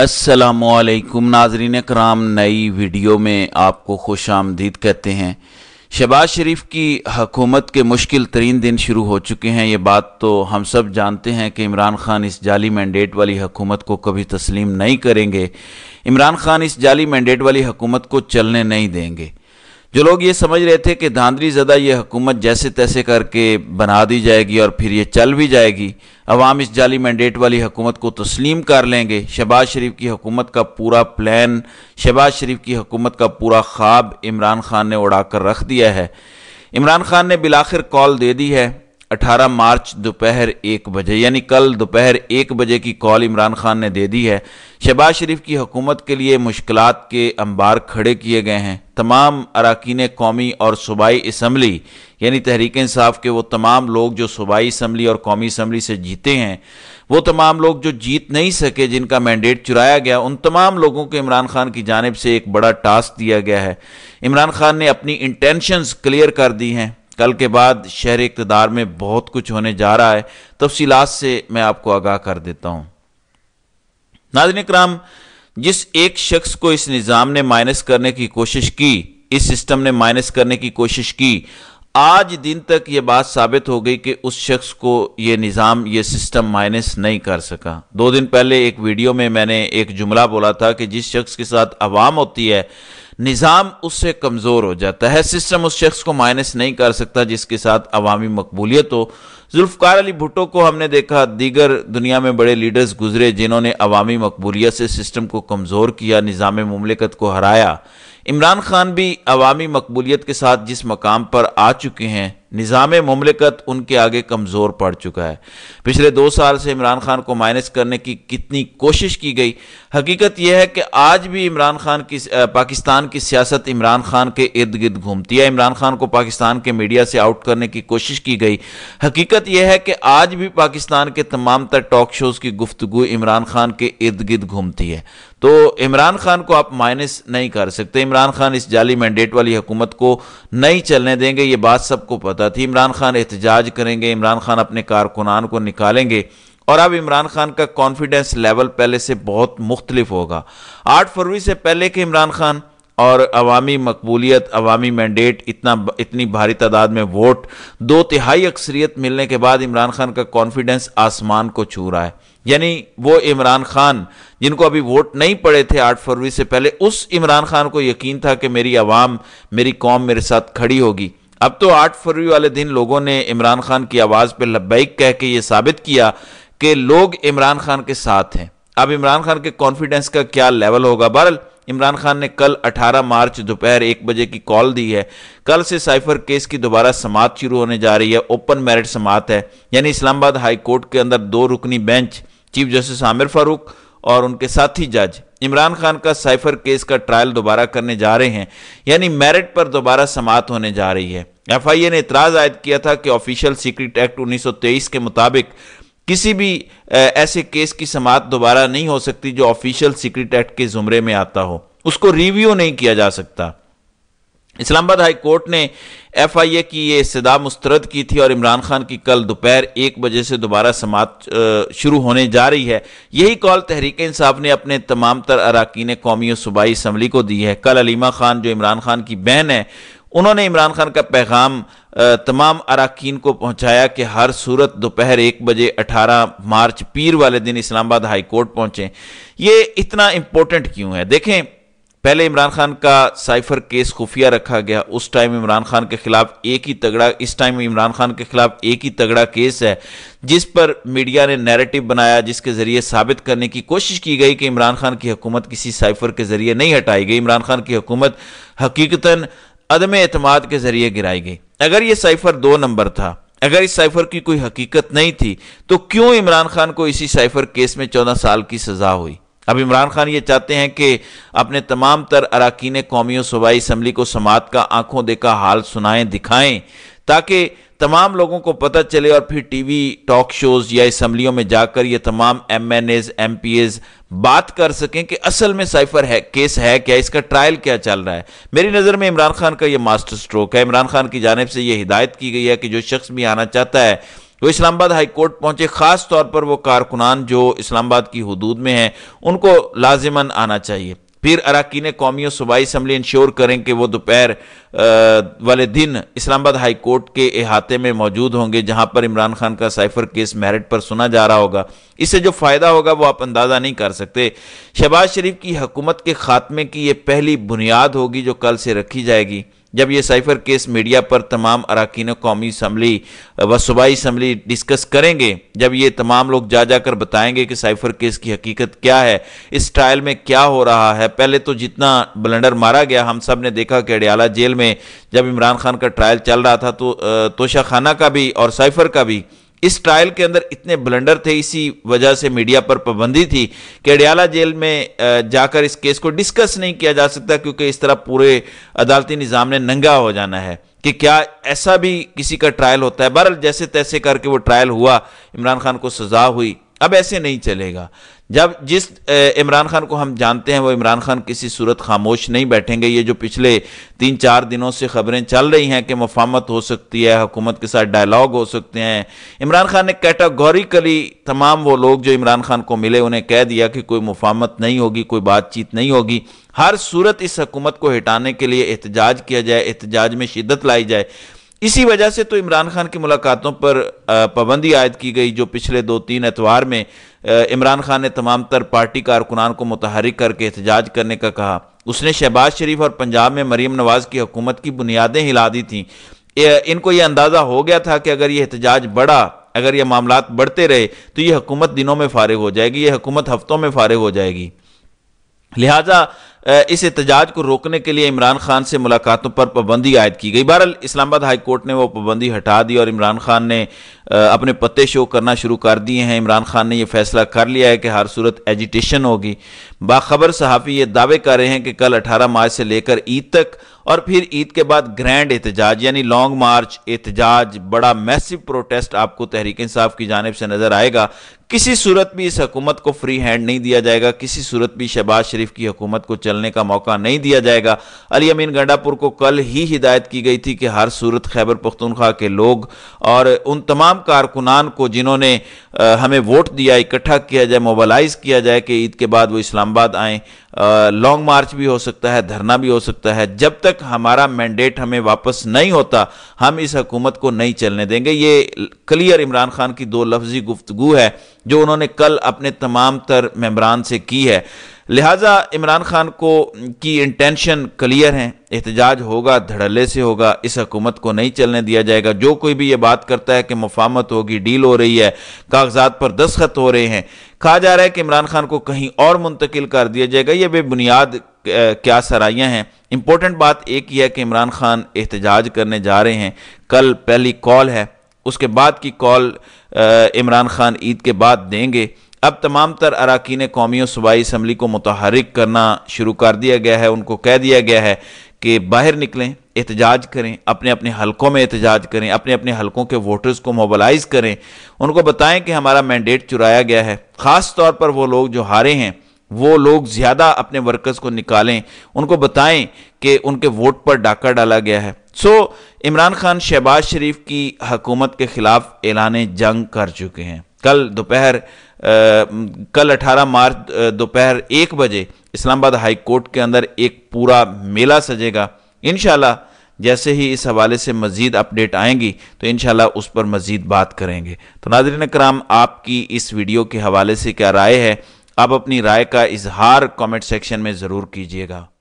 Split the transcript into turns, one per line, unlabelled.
असलकुम नाजरीन कराम नई वीडियो में आपको खुश आमदीद कहते हैं शहबाज शरीफ की हकूमत के मुश्किल तरीन दिन शुरू हो चुके हैं ये बात तो हम सब जानते हैं कि इमरान खान इस जाली मैंडेट वाली हकूमत को कभी तस्लीम नहीं करेंगे इमरान खान इस जाली मैंडेट वाली हकूमत को चलने नहीं देंगे जो लोग ये समझ रहे थे कि धांधली ज़दा ये हुकूमत जैसे तैसे करके बना दी जाएगी और फिर ये चल भी जाएगी अवाम इस जाली मैंडेट वाली हुकूमत को तस्लीम कर लेंगे शहबाज शरीफ की हुकूमत का पूरा प्लान शहबाज शरीफ की हुकूमत का पूरा ख्वाब इमरान खान ने उड़ा कर रख दिया है इमरान खान ने बिलाखिर कॉल दे दी है 18 मार्च दोपहर एक बजे यानी कल दोपहर एक बजे की कॉल इमरान खान ने दे दी है शहबाज शरीफ की हुकूमत के लिए मुश्किल के अंबार खड़े किए गए हैं तमाम अरकान कौमी और सूबाई इसम्बली यानी तहरीक इंसाफ के वो तमाम लोग जो सूबाई इसम्बली और कौमी इसम्बली से जीते हैं वो तमाम लोग जो जीत नहीं सके जिनका मैंडेट चुराया गया उन तमाम लोगों को इमरान खान की जानब से एक बड़ा टास्क दिया गया है इमरान खान ने अपनी इंटेंशंस क्लियर कर दी हैं कल के बाद शहर इकतदार में बहुत कुछ होने जा रहा है तफसीलात से मैं आपको आगाह कर देता हूं नाजन कराम जिस एक शख्स को इस निज़ाम ने माइनस करने की कोशिश की इस सिस्टम ने माइनस करने की कोशिश की आज दिन तक ये बात साबित हो गई कि उस शख्स को ये निज़ाम ये सिस्टम माइनस नहीं कर सका दो दिन पहले एक वीडियो में मैंने एक जुमला बोला था कि जिस शख्स के साथ आवाम होती है निज़ाम उससे कमज़ोर हो जाता है सिस्टम उस शख्स को माइनस नहीं कर सकता जिसके साथ अवामी मकबूलियत हो जुल्फकार अली भुट्टो को हमने देखा दीगर दुनिया में बड़े लीडर्स गुजरे जिन्होंने अवामी मकबूलियत से सिस्टम को कमज़ोर किया निज़ाम ममलिकत को हराया इमरान खान भी अवामी मकबूलियत के साथ जिस मकाम पर आ चुके हैं निज़ाम ममलिकत उनके आगे कमज़ोर पड़ चुका है पिछले दो साल से इमरान खान को माइनस करने की कितनी कोशिश की गई हकीकत यह है कि आज भी इमरान खान की पाकिस्तान की सियासत इमरान खान के इर्द गिर्द घूमती है इमरान खान को पाकिस्तान के मीडिया से आउट करने की कोशिश की गई हकीकत यह है कि आज भी पाकिस्तान के तमाम तर टॉक शोज़ की गुफ्तु इमरान खान के इर्द गिर्द घूमती है तो इमरान खान को आप माइनस नहीं कर सकते इमरान खान इस जाली मैंडेट वाली हुकूमत को नहीं चलने देंगे ये बात सबको पता होता थी इमरान खान एहतजाज करेंगे इमरान खान अपने कारकुनान को निकालेंगे और अब इमरान खान का कॉन्फिडेंस लेवल पहले से बहुत मुख्तलिफ होगा आठ फरवरी से पहले के इमरान खान और अवामी मकबूलियत अवामी मैंडेट इतना इतनी भारी तादाद में वोट दो तिहाई अक्सरियत मिलने के बाद इमरान खान का कॉन्फिडेंस आसमान को छू रहा है यानी वो इमरान खान जिनको अभी वोट नहीं पड़े थे आठ फरवरी से पहले उस इमरान खान को यकीन था कि मेरी आवाम मेरी कौम मेरे साथ खड़ी होगी अब तो आठ फरवरी वाले दिन लोगों ने इमरान खान की आवाज़ पर लब्बैक कह के ये साबित किया कि लोग इमरान खान के साथ हैं अब इमरान खान के कॉन्फिडेंस का क्या लेवल होगा बहरल इमरान खान ने कल 18 मार्च दोपहर एक बजे की कॉल दी है कल से साइफर केस की दोबारा समात शुरू होने जा रही है ओपन मेरिट समात है यानी इस्लामाबाद हाई कोर्ट के अंदर दो रुकनी bench chief justice Aamer Farooq और उनके साथी जज इमरान खान का साइफर केस का ट्रायल दोबारा करने जा रहे हैं यानी मेरिट पर दोबारा समाप्त होने जा रही है एफआईए ने इतराज़ आयद किया था कि ऑफिशियल सीक्रेट एक्ट 1923 के मुताबिक किसी भी ऐसे केस की समात दोबारा नहीं हो सकती जो ऑफिशियल सीक्रेट एक्ट के जुमरे में आता हो उसको रिव्यू नहीं किया जा सकता इस्लामाबाद हाई कोर्ट ने एफ आई ए की ये इस्तः मुस्तरद की थी और इमरान खान की कल दोपहर एक बजे से दोबारा समात शुरू होने जा रही है यही कॉल तहरीक इंसाफ ने अपने तमाम तर अरकान कौमी और सूबाई इसम्बली को दी है कल अलीमा खान जो इमरान खान की बहन है उन्होंने इमरान खान का पैगाम तमाम अरकान को पहुंचाया कि हर सूरत दोपहर एक बजे 18 मार्च पीर वाले दिन इस्लामाबाद हाई कोर्ट पहुंचे ये इतना इम्पोर्टेंट क्यों है देखें पहले इमरान खान का साइफर केस खुफिया रखा गया उस टाइम इमरान खान के खिलाफ एक ही तगड़ा इस टाइम इमरान खान के खिलाफ एक ही तगड़ा केस है जिस पर मीडिया ने नैरेटिव बनाया जिसके जरिए साबित करने की कोशिश की गई कि इमरान खान की हुकूमत किसी साइफर के जरिए नहीं हटाई गई इमरान खान की हुकूमत हकीकता अदम अतमाद के जरिए गिराई गई अगर ये साइफर दो नंबर था अगर इस साइफर की कोई हकीकत नहीं थी तो क्यों इमरान खान को इसी साइफर केस में चौदह साल की सजा हुई अब इमरान खान ये चाहते हैं कि अपने तमाम तर अरकान कौमी सूबाई इसम्बली को समात का आंखों देखा हाल सुनाएं दिखाएं ताकि तमाम लोगों को पता चले और फिर टीवी टॉक शोज या इसम्बलियों में जाकर ये तमाम M N As M P As बात कर सकें कि असल में साइफर है केस है क्या इसका ट्रायल क्या चल रहा है मेरी नज़र में इमरान खान का ये मास्टर स्ट्रोक है इमरान खान की जानब से ये हिदायत की गई है कि जो शख्स भी आना चाहता है तो इस्लामाबाद हाई कोर्ट पहुंचे खास तौर पर वो कारकुनान जो इस्लामाबाद की हदूद में हैं उनको लाजिमन आना चाहिए फिर अरकान कौमी और सूबाई असम्बली इंश्योर करें कि वो दोपहर वाले दिन इस्लामाबाद हाई कोर्ट के अहाते में मौजूद होंगे जहां पर इमरान खान का साइफर केस मेरिट पर सुना जा रहा होगा इससे जो फ़ायदा होगा वो आप अंदाज़ा नहीं कर सकते शहबाज शरीफ की हकूमत के खात्मे की ये पहली बुनियाद होगी जो कल से रखी जाएगी जब ये साइफर केस मीडिया पर तमाम अरकान कौमी असम्बली व सूबाई असम्बली डिस्कस करेंगे जब ये तमाम लोग जा जाकर बताएंगे कि साइफर केस की हकीकत क्या है इस ट्रायल में क्या हो रहा है पहले तो जितना ब्लेंडर मारा गया हम सब ने देखा कि अडियाला जेल में जब इमरान खान का ट्रायल चल रहा था तो तोशा खाना का भी और साइफर का भी इस ट्रायल के अंदर इतने ब्लंडर थे इसी वजह से मीडिया पर पाबंदी थी कि अडियाला जेल में जाकर इस केस को डिस्कस नहीं किया जा सकता क्योंकि इस तरह पूरे अदालती निज़ाम ने नंगा हो जाना है कि क्या ऐसा भी किसी का ट्रायल होता है बहरहाल जैसे तैसे करके वो ट्रायल हुआ इमरान खान को सजा हुई अब ऐसे नहीं चलेगा जब जिस इमरान खान को हम जानते हैं वो इमरान खान किसी सूरत खामोश नहीं बैठेंगे ये जो पिछले तीन चार दिनों से खबरें चल रही हैं कि मुफामत हो सकती है हुकूमत के साथ डायलॉग हो सकते हैं इमरान खान ने कैटागोरिकली तमाम वो लोग जो इमरान खान को मिले उन्हें कह दिया कि कोई मुफामत नहीं होगी कोई बातचीत नहीं होगी हर सूरत इस हकूमत को हटाने के लिए एहतजाज किया जाए एहतजाज में शिद्दत लाई जाए इसी वजह से तो इमरान खान की मुलाकातों पर पाबंदी आयद की गई जो पिछले दो तीन एतवार में इमरान खान ने तमाम तर पार्टी कारकुनान को मुतहरिक करके एहतजाज करने का कहा उसने शहबाज शरीफ और पंजाब में मरीम नवाज की हुकूमत की बुनियादें हिला दी थी इनको यह अंदाज़ा हो गया था कि अगर ये एहतजाज बढ़ा अगर यह मामला बढ़ते रहे तो यह हुकूमत दिनों में फारिग हो जाएगी यह हुकूमत हफ्तों में फारिग हो जाएगी लिहाजा इस एहतजाज को रोकने के लिए इमरान खान से मुलाकातों पर पाबंदी आयद की गई बहरहाल इस्लामाबाद हाई कोर्ट ने वो पाबंदी हटा दी और इमरान खान ने अपने पत्ते शो करना शुरू कर दिए हैं इमरान खान ने यह फैसला कर लिया है कि हर सूरत एजिटेशन होगी बाखबर सहाफ़ी ये दावे कर रहे हैं कि कल अठारह मार्च से लेकर ईद तक और फिर ईद के बाद ग्रैंड एहतजाज यानी लॉन्ग मार्च एहतजाज बड़ा मैसिव प्रोटेस्ट आपको तहरीक इंसाफ की जानब से नजर आएगा किसी सूरत भी इस हकूमत को फ्री हैंड नहीं दिया जाएगा किसी सूरत भी शहबाज शरीफ की हकूमत को चलने का मौका नहीं दिया जाएगा अली अमीन गंडापुर को कल ही हिदायत की गई थी कि हर सूरत खैबर पख्तनख्वा के लोग और उन तमाम कारकुनान को जिन्होंने हमें वोट दिया इकट्ठा किया जाए मोबालाइज किया जाए कि ईद के बाद वो इस्लामाबाद आएँ लॉन्ग मार्च भी हो सकता है धरना भी हो सकता है जब तक तक हमारा मैंडेट हमें वापस नहीं होता हम इस हकूमत को नहीं चलने देंगे ये क्लियर इमरान खान की दो लफ्जी गुफ्तु है जो उन्होंने कल अपने तमाम तर मेम्बरान से की है लिहाजा इमरान खान को की इंटेंशन क्लियर हैं एहतजाज होगा धड़ल्ले से होगा इस हकूमत को नहीं चलने दिया जाएगा जो कोई भी ये बात करता है कि मुफामत होगी डील हो रही है कागजात पर दस्खत हो रहे हैं कहा जा रहा है कि इमरान खान को कहीं और मुंतकिल कर दिया जाएगा ये बेबुनियाद क्या सराइयाँ हैं इंपॉर्टेंट बात एक ही है कि इमरान खान एहतजाज करने जा रहे हैं कल पहली कॉल है उसके बाद की कॉल इमरान खान ईद के बाद देंगे अब तमाम तर अरकान कौमी सूबाई इसम्बली को मुतहरक करना शुरू कर दिया गया है उनको कह दिया गया है कि बाहर निकलें एहतजाज करें अपने अपने हलकों में एहतजाज करें अपने अपने हलकों के वोटर्स को मोबालाइज करें उनको बताएं कि हमारा मैंडेट चुराया गया है ख़ास तौर पर वो लोग जो हारे हैं वो लोग ज़्यादा अपने वर्कर्स को निकालें उनको बताएं कि उनके वोट पर डाका डाला गया है सो इमरान खान शहबाज शरीफ की हकूमत के ख़िलाफ़ ऐलान जंग कर चुके हैं कल दोपहर कल 18 मार्च दोपहर एक बजे इस्लामाबाद हाई कोर्ट के अंदर एक पूरा मेला सजेगा इन जैसे ही इस हवाले से मज़ीद अपडेट आएंगी तो इन उस पर मज़ीद बात करेंगे तो नाजरन कराम आपकी इस वीडियो के हवाले से क्या राय है आप अपनी राय का इजहार कमेंट सेक्शन में ज़रूर कीजिएगा